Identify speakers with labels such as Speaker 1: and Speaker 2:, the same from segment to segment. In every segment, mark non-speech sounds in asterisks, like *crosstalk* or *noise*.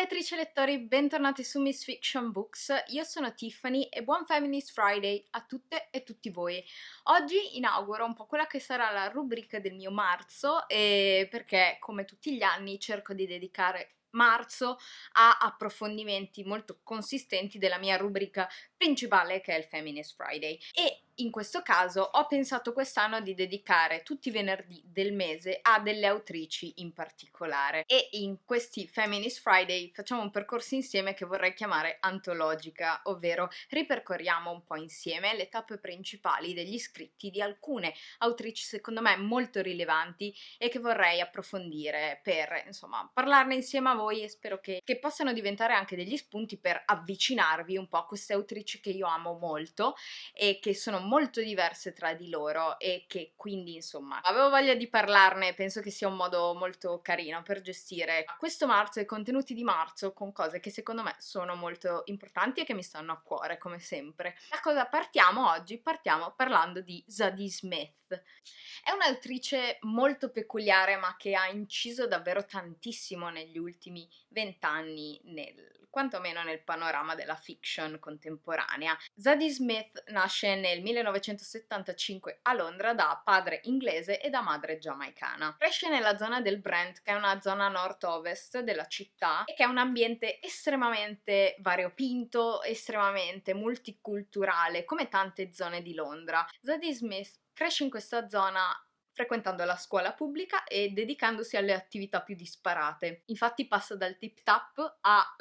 Speaker 1: lettrici e lettori, bentornati su Miss Fiction Books, io sono Tiffany e buon Feminist Friday a tutte e tutti voi. Oggi inauguro un po' quella che sarà la rubrica del mio marzo perché come tutti gli anni cerco di dedicare marzo a approfondimenti molto consistenti della mia rubrica principale che è il Feminist Friday e in questo caso ho pensato quest'anno di dedicare tutti i venerdì del mese a delle autrici in particolare e in questi Feminist Friday facciamo un percorso insieme che vorrei chiamare antologica, ovvero ripercorriamo un po' insieme le tappe principali degli scritti di alcune autrici secondo me molto rilevanti e che vorrei approfondire per insomma parlarne insieme a voi e spero che, che possano diventare anche degli spunti per avvicinarvi un po' a queste autrici che io amo molto e che sono molto molto diverse tra di loro e che quindi insomma avevo voglia di parlarne, penso che sia un modo molto carino per gestire questo marzo e i contenuti di marzo con cose che secondo me sono molto importanti e che mi stanno a cuore come sempre. Da cosa partiamo oggi? Partiamo parlando di Zadie Smith. È un'autrice molto peculiare ma che ha inciso davvero tantissimo negli ultimi vent'anni nel quantomeno nel panorama della fiction contemporanea. Zadie Smith nasce nel 1900 1975 a Londra da padre inglese e da madre giamaicana. Cresce nella zona del Brent, che è una zona nord-ovest della città e che è un ambiente estremamente variopinto, estremamente multiculturale, come tante zone di Londra. Zadie Smith cresce in questa zona frequentando la scuola pubblica e dedicandosi alle attività più disparate. Infatti passa dal tip tap a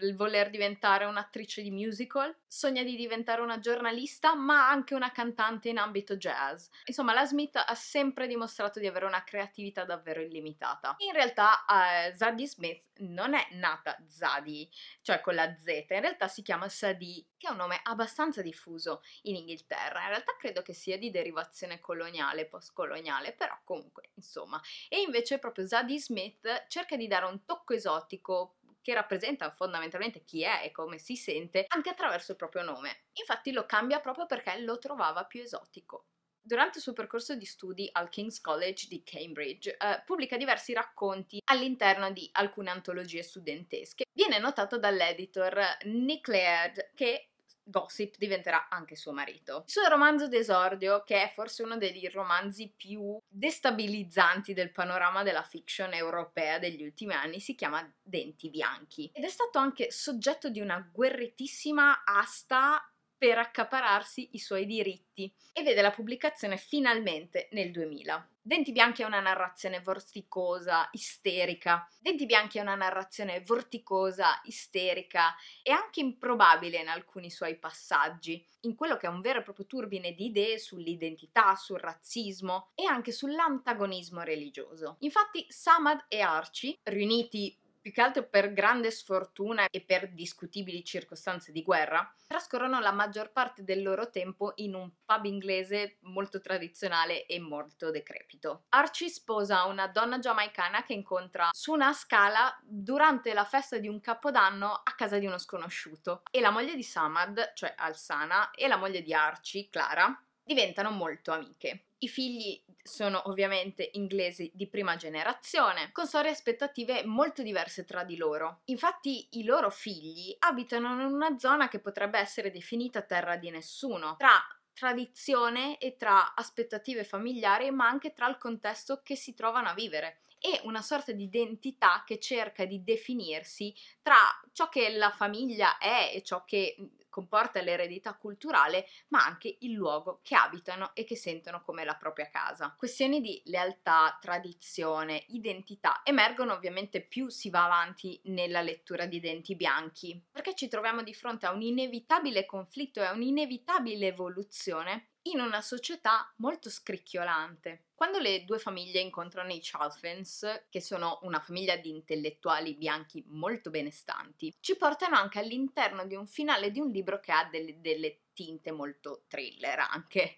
Speaker 1: eh, voler diventare un'attrice di musical, sogna di diventare una giornalista ma anche una cantante in ambito jazz. Insomma la Smith ha sempre dimostrato di avere una creatività davvero illimitata. In realtà eh, Zadie Smith non è nata Zadie, cioè con la Z, in realtà si chiama Sadie, che è un nome abbastanza diffuso in Inghilterra. In realtà credo che sia di derivazione coloniale, post-coloniale coloniale, però comunque, insomma. E invece proprio Zadie Smith cerca di dare un tocco esotico che rappresenta fondamentalmente chi è e come si sente anche attraverso il proprio nome. Infatti lo cambia proprio perché lo trovava più esotico. Durante il suo percorso di studi al King's College di Cambridge eh, pubblica diversi racconti all'interno di alcune antologie studentesche. Viene notato dall'editor eh, Nick Laird che Gossip diventerà anche suo marito. Il suo romanzo d'esordio, che è forse uno dei romanzi più destabilizzanti del panorama della fiction europea degli ultimi anni, si chiama Denti Bianchi ed è stato anche soggetto di una guerritissima asta per accapararsi i suoi diritti e vede la pubblicazione finalmente nel 2000. Denti bianchi è una narrazione vorticosa, isterica. Denti bianchi è una narrazione vorticosa, isterica e anche improbabile in alcuni suoi passaggi, in quello che è un vero e proprio turbine di idee sull'identità, sul razzismo e anche sull'antagonismo religioso. Infatti Samad e Archie, riuniti più che altro per grande sfortuna e per discutibili circostanze di guerra, trascorrono la maggior parte del loro tempo in un pub inglese molto tradizionale e molto decrepito. Archie sposa una donna giamaicana che incontra su una scala durante la festa di un capodanno a casa di uno sconosciuto e la moglie di Samad, cioè Alsana, e la moglie di Archie, Clara, diventano molto amiche. I figli sono ovviamente inglesi di prima generazione, con storie e aspettative molto diverse tra di loro. Infatti i loro figli abitano in una zona che potrebbe essere definita terra di nessuno, tra tradizione e tra aspettative familiari, ma anche tra il contesto che si trovano a vivere e una sorta di identità che cerca di definirsi tra ciò che la famiglia è e ciò che comporta l'eredità culturale, ma anche il luogo che abitano e che sentono come la propria casa. Questioni di lealtà, tradizione, identità emergono ovviamente più si va avanti nella lettura di Denti Bianchi, perché ci troviamo di fronte a un inevitabile conflitto e a un'inevitabile evoluzione in una società molto scricchiolante. Quando le due famiglie incontrano i Chalfens, che sono una famiglia di intellettuali bianchi molto benestanti, ci portano anche all'interno di un finale di un libro che ha delle, delle tinte molto thriller anche.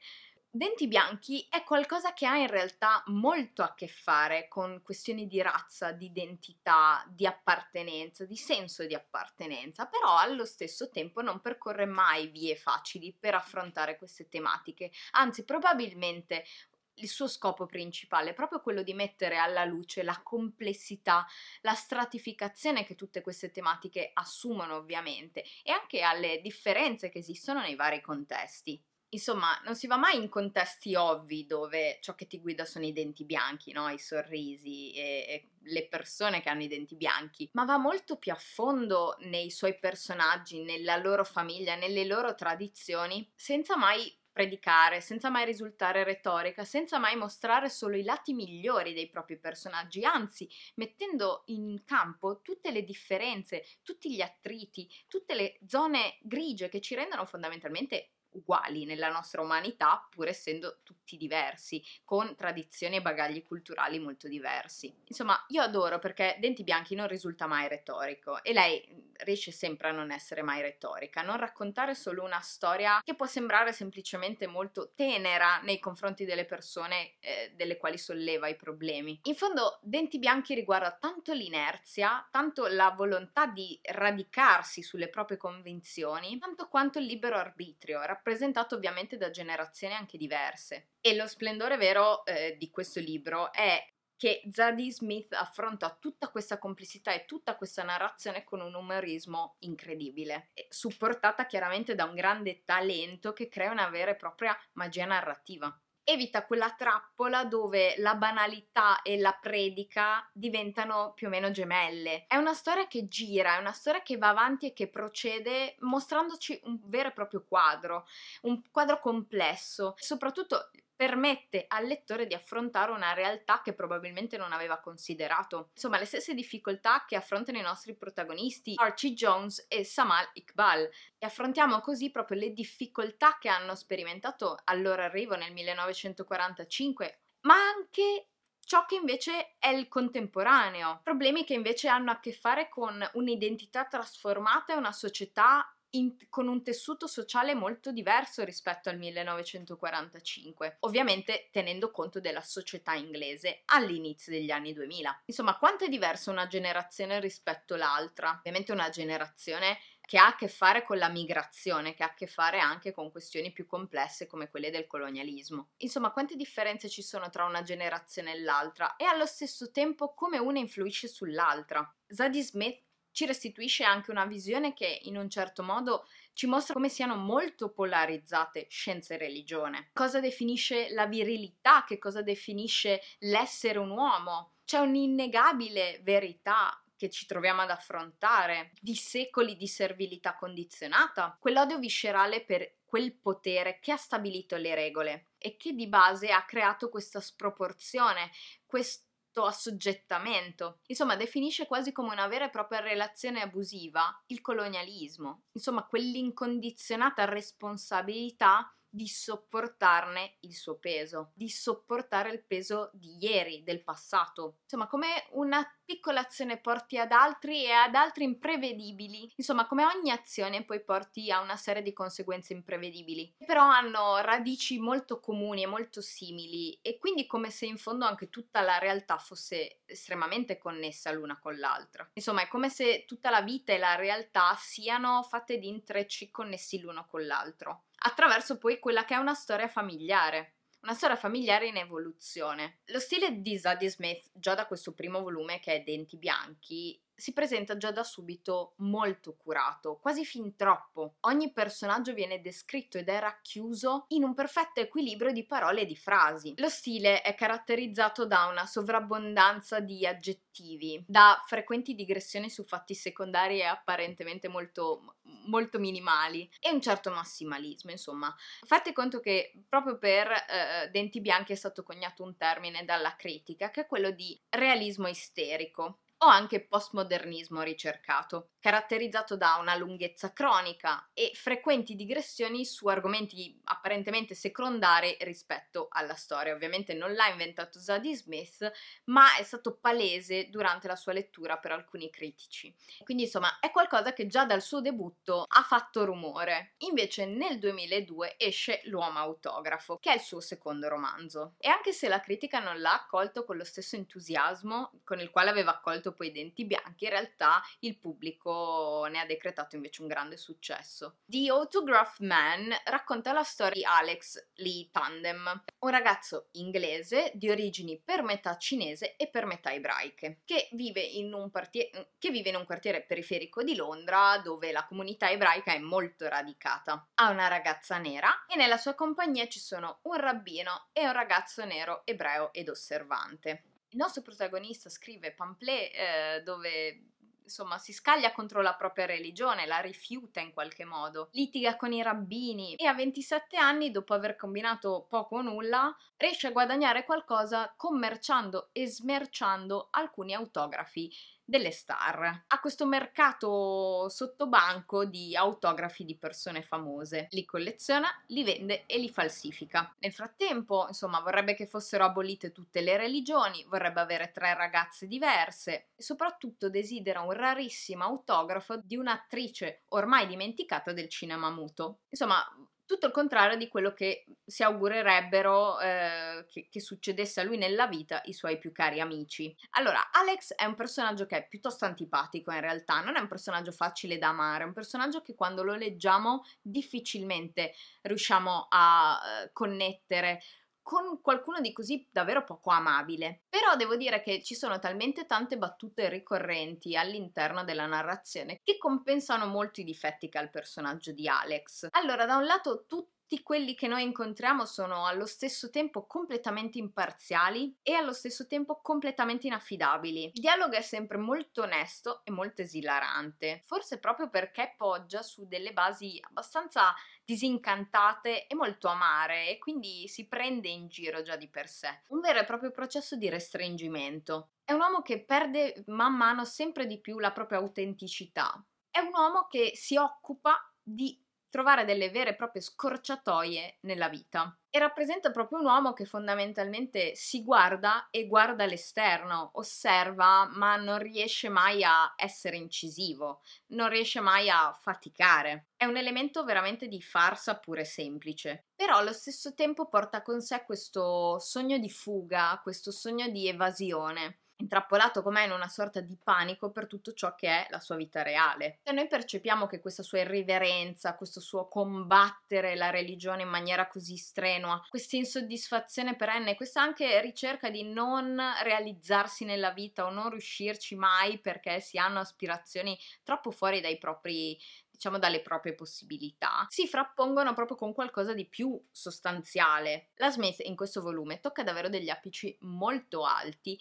Speaker 1: Denti bianchi è qualcosa che ha in realtà molto a che fare con questioni di razza, di identità, di appartenenza, di senso di appartenenza, però allo stesso tempo non percorre mai vie facili per affrontare queste tematiche, anzi probabilmente il suo scopo principale è proprio quello di mettere alla luce la complessità, la stratificazione che tutte queste tematiche assumono ovviamente e anche alle differenze che esistono nei vari contesti insomma, non si va mai in contesti ovvi dove ciò che ti guida sono i denti bianchi, no? i sorrisi e, e, le persone che hanno i denti bianchi, ma va molto più a fondo nei suoi personaggi, nella loro famiglia, nelle loro tradizioni, senza mai predicare, senza mai risultare retorica, senza mai mostrare solo i lati migliori dei propri personaggi, anzi mettendo in campo tutte le differenze, tutti gli attriti, tutte le zone grigie che ci rendono fondamentalmente uguali nella nostra umanità, pur essendo tutti diversi, con tradizioni e bagagli culturali molto diversi. Insomma, io adoro perché Denti Bianchi non risulta mai retorico e lei mm, riesce sempre a non essere mai retorica, non raccontare solo una storia che può sembrare semplicemente molto tenera nei confronti delle persone eh, delle quali solleva i problemi. In fondo, Denti Bianchi riguarda tanto l'inerzia, tanto la volontà di radicarsi sulle proprie convinzioni, tanto quanto il libero arbitrio, rappresentativo rappresentato ovviamente da generazioni anche diverse. E lo splendore vero eh, di questo libro è che Zadie Smith affronta tutta questa complessità e tutta questa narrazione con un umorismo incredibile, supportata chiaramente da un grande talento che crea una vera e propria magia narrativa evita quella trappola dove la banalità e la predica diventano più o meno gemelle. È una storia che gira, è una storia che va avanti e che procede mostrandoci un vero e proprio quadro, un quadro complesso. Soprattutto permette al lettore di affrontare una realtà che probabilmente non aveva considerato. Insomma, le stesse difficoltà che affrontano i nostri protagonisti Archie Jones e Samal Iqbal. E affrontiamo così proprio le difficoltà che hanno sperimentato al loro arrivo nel 1945, ma anche ciò che invece è il contemporaneo, problemi che invece hanno a che fare con un'identità trasformata e una società in, con un tessuto sociale molto diverso rispetto al 1945, ovviamente tenendo conto della società inglese all'inizio degli anni 2000. Insomma, quanto è diversa una generazione rispetto all'altra? Ovviamente una generazione che ha a che fare con la migrazione, che ha a che fare anche con questioni più complesse come quelle del colonialismo. Insomma, quante differenze ci sono tra una generazione e l'altra e allo stesso tempo come una influisce sull'altra? Zadie Smith ci restituisce anche una visione che in un certo modo ci mostra come siano molto polarizzate scienza e religione. Cosa definisce la virilità? Che cosa definisce l'essere un uomo? C'è un'innegabile verità che ci troviamo ad affrontare, di secoli di servilità condizionata, quell'odio viscerale per quel potere che ha stabilito le regole e che di base ha creato questa sproporzione, questo questo assoggettamento. Insomma, definisce quasi come una vera e propria relazione abusiva il colonialismo, insomma, quell'incondizionata responsabilità di sopportarne il suo peso, di sopportare il peso di ieri, del passato. Insomma, come una piccola azione porti ad altri e ad altri imprevedibili. Insomma, come ogni azione poi porti a una serie di conseguenze imprevedibili, che però hanno radici molto comuni e molto simili e quindi come se in fondo anche tutta la realtà fosse estremamente connessa l'una con l'altra. Insomma, è come se tutta la vita e la realtà siano fatte di intrecci connessi l'uno con l'altro attraverso poi quella che è una storia familiare, una storia familiare in evoluzione. Lo stile di Zadie Smith, già da questo primo volume che è Denti Bianchi, si presenta già da subito molto curato, quasi fin troppo. Ogni personaggio viene descritto ed è racchiuso in un perfetto equilibrio di parole e di frasi. Lo stile è caratterizzato da una sovrabbondanza di aggettivi, da frequenti digressioni su fatti secondari e apparentemente molto molto minimali e un certo massimalismo, insomma. Fate conto che proprio per eh, Denti Bianchi è stato coniato un termine dalla critica, che è quello di realismo isterico o anche postmodernismo ricercato, caratterizzato da una lunghezza cronica e frequenti digressioni su argomenti apparentemente secondari rispetto alla storia. Ovviamente non l'ha inventato Zadie Smith, ma è stato palese durante la sua lettura per alcuni critici. Quindi insomma è qualcosa che già dal suo debutto ha fatto rumore. Invece nel 2002 esce L'uomo autografo, che è il suo secondo romanzo. E anche se la critica non l'ha accolto con lo stesso entusiasmo con il quale aveva accolto subito poi denti bianchi, in realtà il pubblico ne ha decretato invece un grande successo. The Autograph Man racconta la storia di Alex Lee Tandem, un ragazzo inglese di origini per metà cinese e per metà ebraiche, che vive in un, partie- che vive in un quartiere periferico di Londra dove la comunità ebraica è molto radicata. Ha una ragazza nera e nella sua compagnia ci sono un rabbino e un ragazzo nero ebreo ed osservante il nostro protagonista scrive pamphlet eh, dove insomma, si scaglia contro la propria religione, la rifiuta in qualche modo, litiga con i rabbini e a 27 anni, dopo aver combinato poco o nulla, riesce a guadagnare qualcosa commerciando e smerciando alcuni autografi delle star, a questo mercato sottobanco di autografi di persone famose. Li colleziona, li vende e li falsifica. Nel frattempo, insomma, vorrebbe che fossero abolite tutte le religioni, vorrebbe avere tre ragazze diverse e soprattutto desidera un rarissimo autografo di un'attrice ormai dimenticata del cinema muto. Insomma, tutto il contrario di quello che si augurerebbero eh, che, che, succedesse a lui nella vita i suoi più cari amici. Allora, Alex è un personaggio che è piuttosto antipatico in realtà, non è un personaggio facile da amare, è un personaggio che quando lo leggiamo difficilmente riusciamo a eh, connettere con qualcuno di così davvero poco amabile. Però devo dire che ci sono talmente tante battute ricorrenti all'interno della narrazione che compensano molto i difetti che ha il personaggio di Alex. Allora, da un lato tutti tutti quelli che noi incontriamo sono allo stesso tempo completamente imparziali e allo stesso tempo completamente inaffidabili. Il dialogo è sempre molto onesto e molto esilarante, forse proprio perché poggia su delle basi abbastanza disincantate e molto amare e quindi si prende in giro già di per sé. Un vero e proprio processo di restringimento. È un uomo che perde man mano sempre di più la propria autenticità. È un uomo che si occupa di trovare delle vere e proprie scorciatoie nella vita. E rappresenta proprio un uomo che fondamentalmente si guarda e guarda l'esterno, osserva ma non riesce mai a essere incisivo, non riesce mai a faticare. È un elemento veramente di farsa pure semplice, però allo stesso tempo porta con sé questo sogno di fuga, questo sogno di evasione intrappolato com'è in una sorta di panico per tutto ciò che è la sua vita reale. E noi percepiamo che questa sua irriverenza, questo suo combattere la religione in maniera così strenua, questa insoddisfazione perenne, questa anche ricerca di non realizzarsi nella vita o non riuscirci mai perché si hanno aspirazioni troppo fuori dai propri diciamo dalle proprie possibilità, si frappongono proprio con qualcosa di più sostanziale. La Smith in questo volume tocca davvero degli apici molto alti,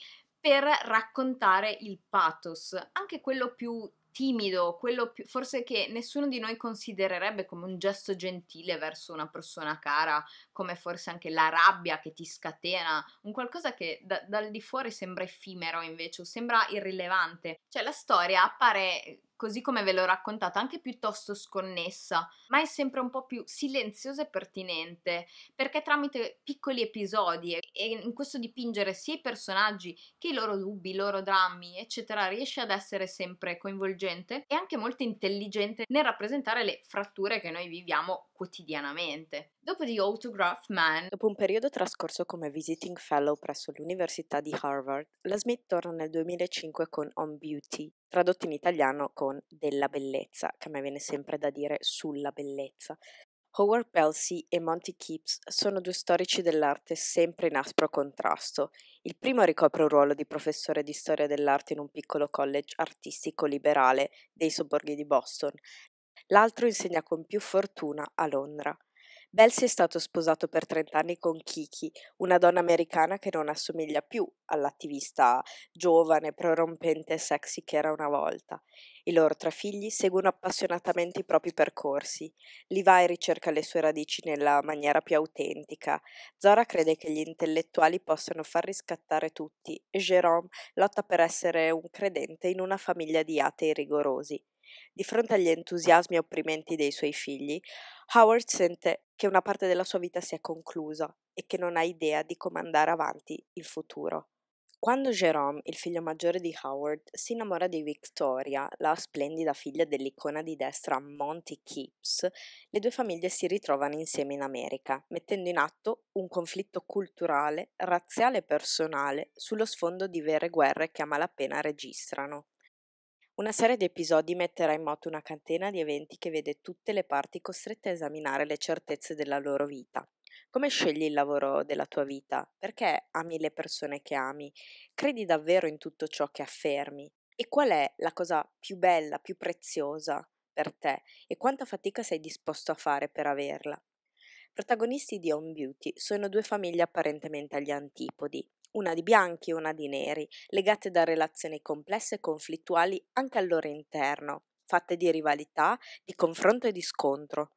Speaker 1: per raccontare il pathos, anche quello più timido, quello più, forse che nessuno di noi considererebbe come un gesto gentile verso una persona cara, come forse anche la rabbia che ti scatena, un qualcosa che da, dal di fuori sembra effimero invece, sembra irrilevante. Cioè la storia appare così come ve l'ho raccontata, anche piuttosto sconnessa, ma è sempre un po' più silenziosa e pertinente, perché tramite piccoli episodi e in questo dipingere sia i personaggi che i loro dubbi, i loro drammi, eccetera, riesce ad essere sempre coinvolgente e anche molto intelligente nel rappresentare le fratture che noi viviamo quotidianamente. Dopo The Autograph
Speaker 2: Man, dopo un periodo trascorso come visiting fellow presso l'Università di Harvard, la Smith torna nel 2005 con On Beauty, tradotto in italiano con Della bellezza, che a me viene sempre da dire sulla bellezza. Howard Pelsey e Monty Keeps sono due storici dell'arte sempre in aspro contrasto. Il primo ricopre un ruolo di professore di storia dell'arte in un piccolo college artistico liberale dei sobborghi di Boston. L'altro insegna con più fortuna a Londra. Belsi è stato sposato per 30 anni con Kiki, una donna americana che non assomiglia più all'attivista giovane, prorompente e sexy che era una volta. I loro tre figli seguono appassionatamente i propri percorsi. Levi ricerca le sue radici nella maniera più autentica. Zora crede che gli intellettuali possano far riscattare tutti e Jérôme lotta per essere un credente in una famiglia di atei rigorosi. Di fronte agli entusiasmi opprimenti dei suoi figli, Howard sente che una parte della sua vita si è conclusa e che non ha idea di come andare avanti il futuro. Quando Jerome, il figlio maggiore di Howard, si innamora di Victoria, la splendida figlia dell'icona di destra Monty Keeps, le due famiglie si ritrovano insieme in America, mettendo in atto un conflitto culturale, razziale e personale sullo sfondo di vere guerre che a malapena registrano. Una serie di episodi metterà in moto una catena di eventi che vede tutte le parti costrette a esaminare le certezze della loro vita. Come scegli il lavoro della tua vita? Perché ami le persone che ami? Credi davvero in tutto ciò che affermi? E qual è la cosa più bella, più preziosa per te? E quanta fatica sei disposto a fare per averla? Protagonisti di Home Beauty sono due famiglie apparentemente agli antipodi una di bianchi e una di neri, legate da relazioni complesse e conflittuali anche al loro interno, fatte di rivalità, di confronto e di scontro.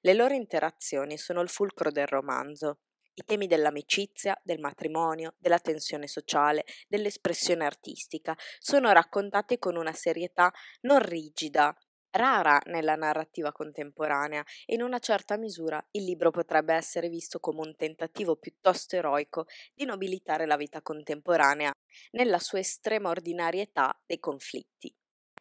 Speaker 2: Le loro interazioni sono il fulcro del romanzo. I temi dell'amicizia, del matrimonio, della tensione sociale, dell'espressione artistica sono raccontati con una serietà non rigida, rara nella narrativa contemporanea e in una certa misura il libro potrebbe essere visto come un tentativo piuttosto eroico di nobilitare la vita contemporanea nella sua estrema ordinarietà dei conflitti.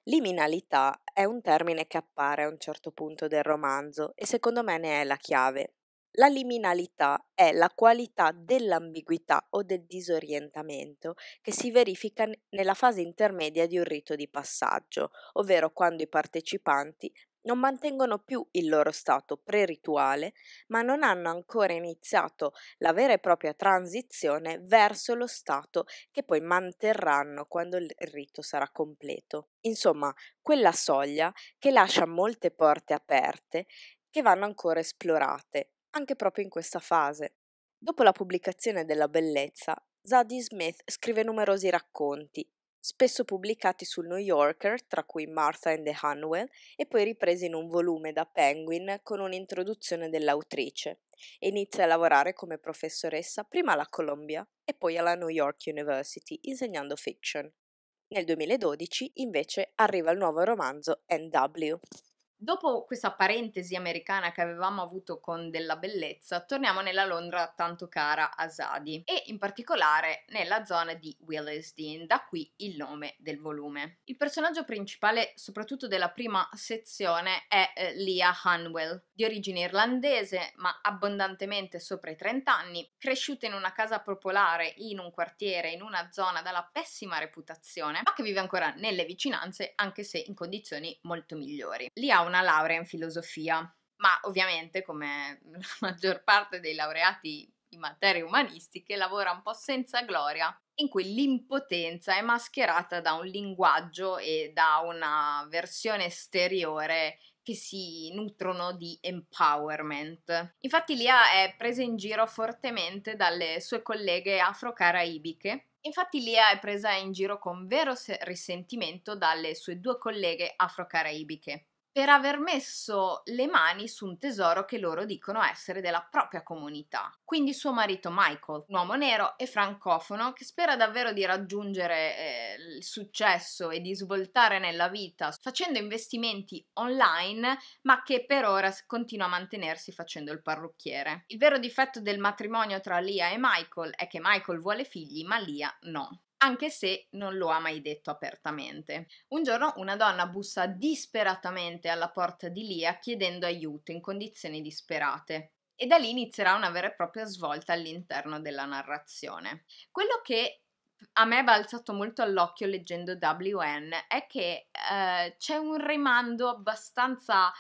Speaker 2: Liminalità è un termine che appare a un certo punto del romanzo e secondo me ne è la chiave. La liminalità è la qualità dell'ambiguità o del disorientamento che si verifica nella fase intermedia di un rito di passaggio, ovvero quando i partecipanti non mantengono più il loro stato prerituale, ma non hanno ancora iniziato la vera e propria transizione verso lo stato che poi manterranno quando il rito sarà completo. Insomma, quella soglia che lascia molte porte aperte che vanno ancora esplorate anche proprio in questa fase. Dopo la pubblicazione della Bellezza, Zadie Smith scrive numerosi racconti, spesso pubblicati sul New Yorker, tra cui Martha and the Hanwell, e poi ripresi in un volume da Penguin con un'introduzione dell'autrice. Inizia a lavorare come professoressa prima alla Columbia e poi alla New York University, insegnando fiction. Nel 2012 invece arriva il nuovo romanzo NW. Dopo
Speaker 1: questa parentesi americana che avevamo avuto con della bellezza, torniamo nella Londra tanto cara a Sadi e in particolare nella zona di Willesden, da qui il nome del volume. Il personaggio principale, soprattutto della prima sezione, è eh, Leah Hanwell, di origine irlandese ma abbondantemente sopra i 30 anni, cresciuta in una casa popolare in un quartiere in una zona dalla pessima reputazione, ma che vive ancora nelle vicinanze anche se in condizioni molto migliori. Leah ha una laurea in filosofia, ma ovviamente come la *laughs* maggior parte dei laureati in materie umanistiche lavora un po' senza gloria, in cui l'impotenza è mascherata da un linguaggio e da una versione esteriore che si nutrono di empowerment. Infatti Lia è presa in giro fortemente dalle sue colleghe afro-caraibiche. Infatti Lia è presa in giro con vero risentimento dalle sue due colleghe afro-caraibiche per aver messo le mani su un tesoro che loro dicono essere della propria comunità. Quindi suo marito Michael, un uomo nero e francofono che spera davvero di raggiungere eh, il successo e di svoltare nella vita facendo investimenti online, ma che per ora continua a mantenersi facendo il parrucchiere. Il vero difetto del matrimonio tra Lia e Michael è che Michael vuole figli, ma Lia no anche se non lo ha mai detto apertamente. Un giorno una donna bussa disperatamente alla porta di Lia chiedendo aiuto in condizioni disperate. E da lì inizierà una vera e propria svolta all'interno della narrazione. Quello che a me è balzato molto all'occhio leggendo WN è che eh, c'è un rimando abbastanza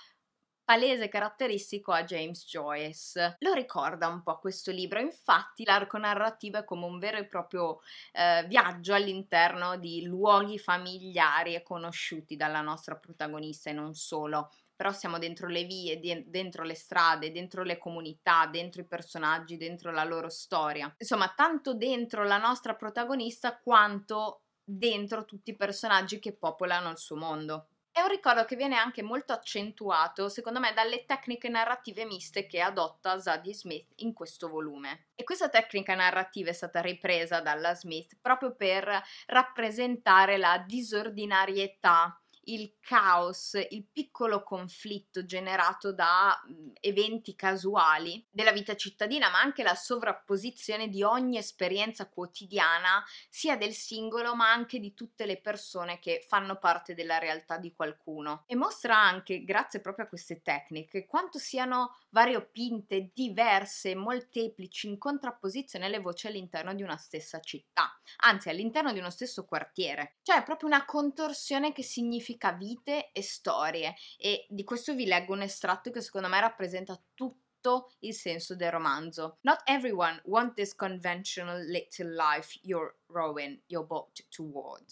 Speaker 1: palese caratteristico a James Joyce. Lo ricorda un po' questo libro, infatti l'arco narrativo è come un vero e proprio eh, viaggio all'interno di luoghi familiari e conosciuti dalla nostra protagonista e non solo però siamo dentro le vie, dentro le strade, dentro le comunità, dentro i personaggi, dentro la loro storia. Insomma, tanto dentro la nostra protagonista quanto dentro tutti i personaggi che popolano il suo mondo. È un ricordo che viene anche molto accentuato, secondo me, dalle tecniche narrative miste che adotta Zadie Smith in questo volume. E questa tecnica narrativa è stata ripresa dalla Smith proprio per rappresentare la disordinarietà il caos, il piccolo conflitto generato da mhmm, eventi casuali della vita cittadina, ma anche la sovrapposizione di ogni esperienza quotidiana, sia del singolo, ma anche di tutte le persone che fanno parte della realtà di qualcuno. E mostra anche, grazie proprio a queste tecniche, quanto siano variopinte, diverse, molteplici, in contrapposizione le voci all'interno di una stessa città, anzi all'interno di uno stesso quartiere. Cioè è proprio una contorsione che significa modifica vite e storie e di questo vi leggo un estratto che secondo me rappresenta tutto il senso del romanzo. Not everyone wants this conventional little life you're rowing your boat toward.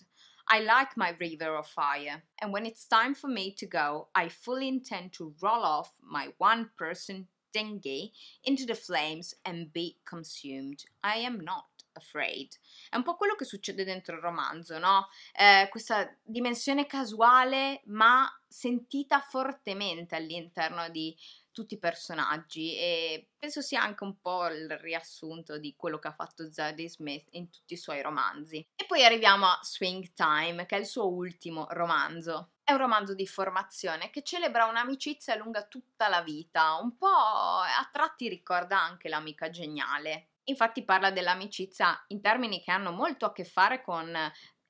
Speaker 1: I like my river of fire, and when it's time for me to go, I fully intend to roll off my one person dinghy into the flames and be consumed. I am not afraid. È un po' quello che succede dentro il romanzo, no? Eh, questa dimensione casuale ma sentita fortemente all'interno di tutti i personaggi e penso sia anche un po' il riassunto di quello che ha fatto Zadie Smith in tutti i suoi romanzi. E poi arriviamo a Swing Time, che è il suo ultimo romanzo. È un romanzo di formazione che celebra un'amicizia lunga tutta la vita, un po' a tratti ricorda anche l'amica geniale. Infatti parla dell'amicizia in termini che hanno molto a che fare con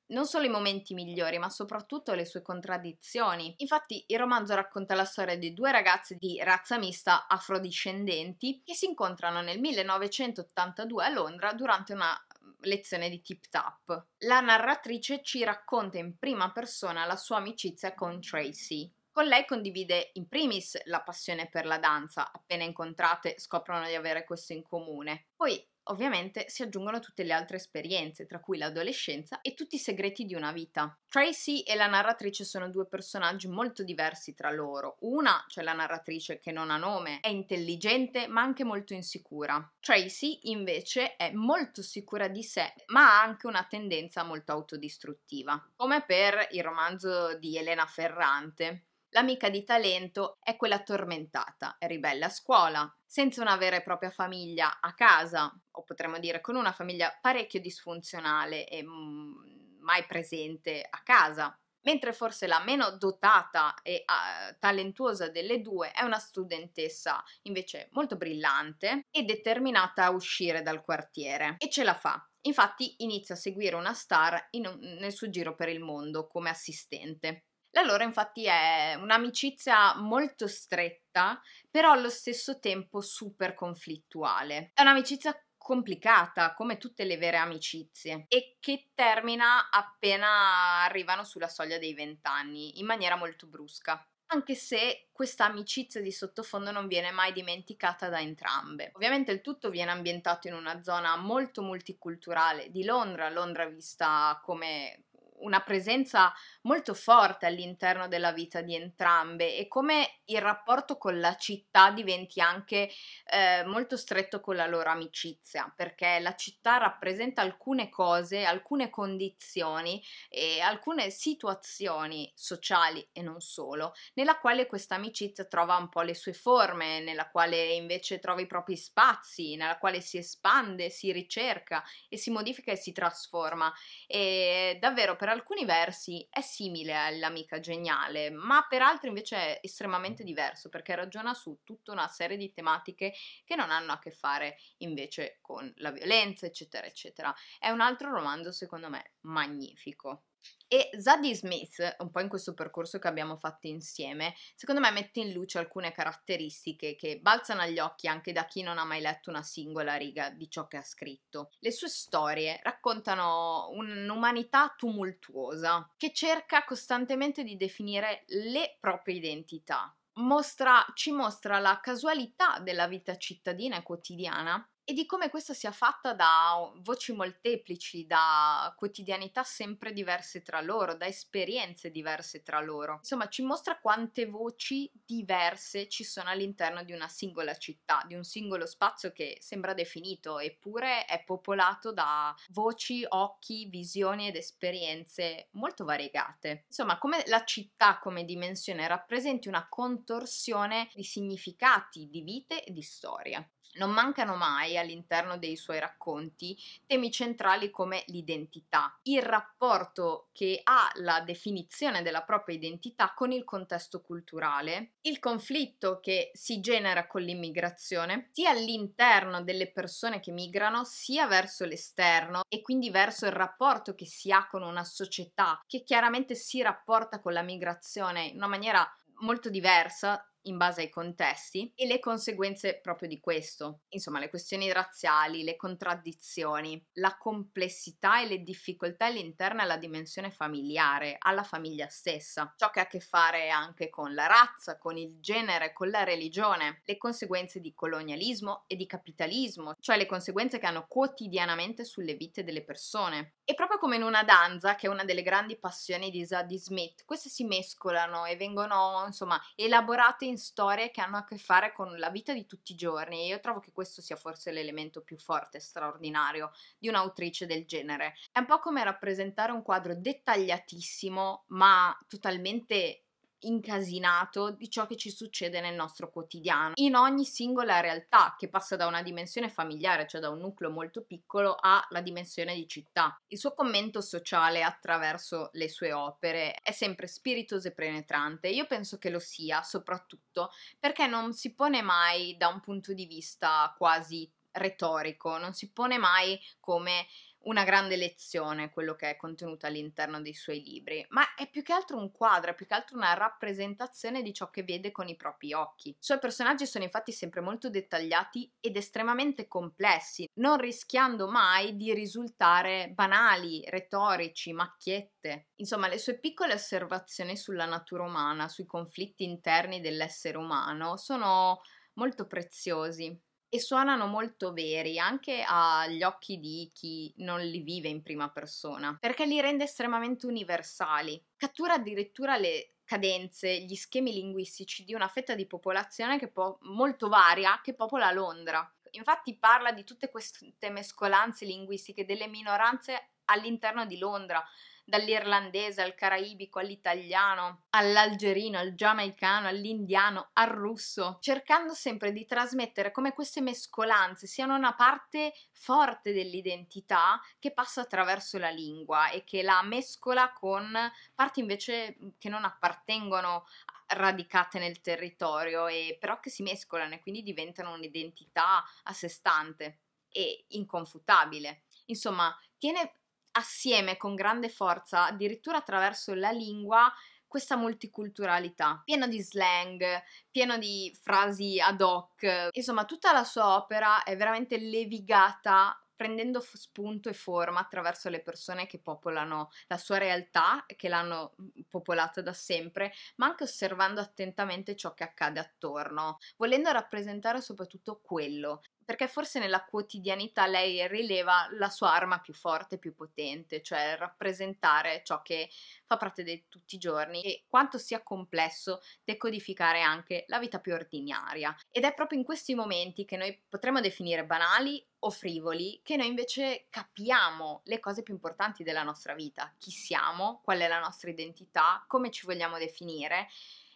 Speaker 1: non solo i momenti migliori, ma soprattutto le sue contraddizioni. Infatti, il romanzo racconta la storia di due ragazze di razza mista afrodiscendenti che si incontrano nel 1982 a Londra durante una lezione di tip tap. La narratrice ci racconta in prima persona la sua amicizia con Tracy, con lei condivide in primis la passione per la danza, appena incontrate scoprono di avere questo in comune. Poi ovviamente si aggiungono tutte le altre esperienze, tra cui l'adolescenza e tutti i segreti di una vita. Tracy e la narratrice sono due personaggi molto diversi tra loro. Una, cioè la narratrice che non ha nome, è intelligente ma anche molto insicura. Tracy invece è molto sicura di sé, ma ha anche una tendenza molto autodistruttiva, come per il romanzo di Elena Ferrante. L'amica di talento è quella tormentata, è ribelle a scuola, senza una vera e propria famiglia a casa, o potremmo dire con una famiglia parecchio disfunzionale e mm, mai presente a casa, mentre forse la meno dotata e uh, talentuosa delle due è una studentessa invece molto brillante e determinata a uscire dal quartiere e ce la fa. Infatti inizia a seguire una star un, nel suo giro per il mondo come assistente. La loro infatti è un'amicizia molto stretta, però allo stesso tempo super conflittuale. È un'amicizia complicata, come tutte le vere amicizie, e che termina appena arrivano sulla soglia dei vent'anni, in maniera molto brusca. Anche se questa amicizia di sottofondo non viene mai dimenticata da entrambe. Ovviamente il tutto viene ambientato in una zona molto multiculturale di Londra, Londra vista come una presenza molto forte all'interno della vita di entrambe e come il rapporto con la città diventi anche eh, molto stretto con la loro amicizia, perché la città rappresenta alcune cose, alcune condizioni e alcune situazioni sociali e non solo, nella quale questa amicizia trova un po' le sue forme, nella quale invece trova i propri spazi, nella quale si espande, si ricerca e si modifica e si trasforma. E davvero per per alcuni versi è simile all'amica geniale, ma per altri invece è estremamente mm. diverso perché ragiona su tutta una serie di tematiche che non hanno a che fare invece con la violenza, eccetera, eccetera. È un altro romanzo secondo me magnifico. E Zadie Smith, un po' in questo percorso che abbiamo fatto insieme, secondo me mette in luce alcune caratteristiche che balzano agli occhi anche da chi non ha mai letto una singola riga di ciò che ha scritto. Le sue storie raccontano un'umanità tumultuosa che cerca costantemente di definire le proprie identità. Mostra, ci mostra la casualità della vita cittadina e quotidiana e di come questa sia fatta da voci molteplici, da quotidianità sempre diverse tra loro, da esperienze diverse tra loro. Insomma, ci mostra quante voci diverse ci sono all'interno di una singola città, di un singolo spazio che sembra definito, eppure è popolato da voci, occhi, visioni ed esperienze molto variegate. Insomma, come la città come dimensione rappresenti una contorsione di significati, di vite e di storia. Non mancano mai all'interno dei suoi racconti temi centrali come l'identità, il rapporto che ha la definizione della propria identità con il contesto culturale, il conflitto che si genera con l'immigrazione, sia all'interno delle persone che migrano, sia verso l'esterno e quindi verso il rapporto che si ha con una società che chiaramente si rapporta con la migrazione in una maniera molto diversa in base ai contesti e le conseguenze proprio di questo. Insomma, le questioni razziali, le contraddizioni, la complessità e le difficoltà all'interno della dimensione familiare, alla famiglia stessa, ciò che ha a che fare anche con la razza, con il genere, con la religione, le conseguenze di colonialismo e di capitalismo, cioè le conseguenze che hanno quotidianamente sulle vite delle persone. E proprio come in una danza, che è una delle grandi passioni di Zadie Smith, queste si mescolano e vengono, insomma, elaborate in storie che hanno a che fare con la vita di tutti i giorni e io trovo che questo sia forse l'elemento più forte, e straordinario di un'autrice del genere. È un po' come rappresentare un quadro dettagliatissimo ma totalmente incasinato di ciò che ci succede nel nostro quotidiano, in ogni singola realtà che passa da una dimensione familiare, cioè da un nucleo molto piccolo, alla dimensione di città. Il suo commento sociale attraverso le sue opere è sempre spiritoso e penetrante. Io penso che lo sia, soprattutto perché non si pone mai da un punto di vista quasi retorico, non si pone mai come una grande lezione quello che è contenuto all'interno dei suoi libri, ma è più che altro un quadro, è più che altro una rappresentazione di ciò che vede con i propri occhi. I suoi personaggi sono infatti sempre molto dettagliati ed estremamente complessi, non rischiando mai di risultare banali, retorici, macchiette. Insomma, le sue piccole osservazioni sulla natura umana, sui conflitti interni dell'essere umano, sono molto preziosi e suonano molto veri anche agli occhi di chi non li vive in prima persona, perché li rende estremamente universali. Cattura addirittura le cadenze, gli schemi linguistici di una fetta di popolazione che può, molto varia che popola Londra. Infatti parla di tutte queste mescolanze linguistiche, delle minoranze all'interno di Londra, dall'irlandese al caraibico all'italiano, all'algerino, al giamaicano, all'indiano, al russo, cercando sempre di trasmettere come queste mescolanze siano una parte forte dell'identità che passa attraverso la lingua e che la mescola con parti invece che non appartengono radicate nel territorio e però che si mescolano e quindi diventano un'identità a sé stante e inconfutabile. Insomma, tiene assieme con grande forza, addirittura attraverso la lingua, questa multiculturalità, pieno di slang, pieno di frasi ad hoc, insomma tutta la sua opera è veramente levigata prendendo spunto e forma attraverso le persone che popolano la sua realtà, che l'hanno popolata da sempre, ma anche osservando attentamente ciò che accade attorno, volendo rappresentare soprattutto quello, perché forse nella quotidianità lei rileva la sua arma più forte, più potente, cioè rappresentare ciò che fa parte di tutti i giorni e quanto sia complesso decodificare anche la vita più ordinaria. Ed è proprio in questi momenti che noi potremmo definire banali o frivoli che noi invece capiamo le cose più importanti della nostra vita, chi siamo, qual è la nostra identità, come ci vogliamo definire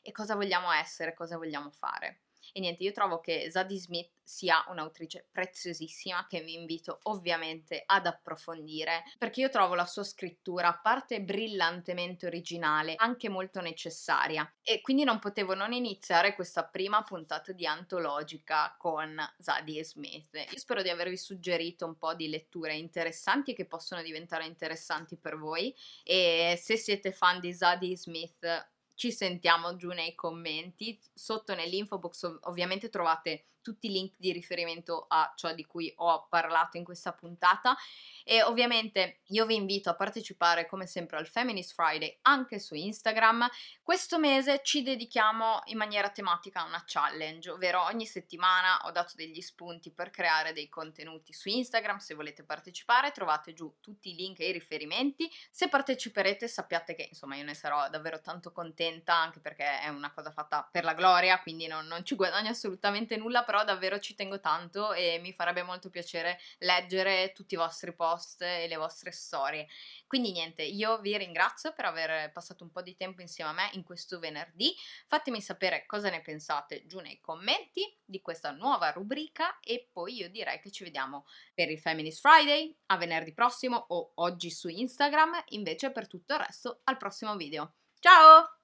Speaker 1: e cosa vogliamo essere, cosa vogliamo fare. E niente, io trovo che Zadie Smith sia un'autrice preziosissima che vi invito ovviamente ad approfondire perché io trovo la sua scrittura a parte brillantemente originale anche molto necessaria e quindi non potevo non iniziare questa prima puntata di antologica con Zadie Smith. Io spero di avervi suggerito un po' di letture interessanti che possono diventare interessanti per voi e se siete fan di Zadie Smith ci sentiamo giù nei commenti, sotto nell'info box ov- ovviamente trovate tutti i link di riferimento a ciò di cui ho parlato in questa puntata e ovviamente io vi invito a partecipare come sempre al Feminist Friday anche su Instagram. Questo mese ci dedichiamo in maniera tematica a una challenge, ovvero ogni settimana ho dato degli spunti per creare dei contenuti su Instagram, se volete partecipare trovate giù tutti i link e i riferimenti. Se parteciperete sappiate che insomma io ne sarò davvero tanto contenta anche perché è una cosa fatta per la gloria, quindi non, non ci guadagno assolutamente nulla però davvero ci tengo tanto e mi farebbe molto piacere leggere tutti i vostri post e le vostre storie. Quindi niente, io vi ringrazio per aver passato un po' di tempo insieme a me in questo venerdì. Fatemi sapere cosa ne pensate giù nei commenti di questa nuova rubrica e poi io direi che ci vediamo per il Feminist Friday a venerdì prossimo o oggi su Instagram, invece per tutto il resto al prossimo video. Ciao!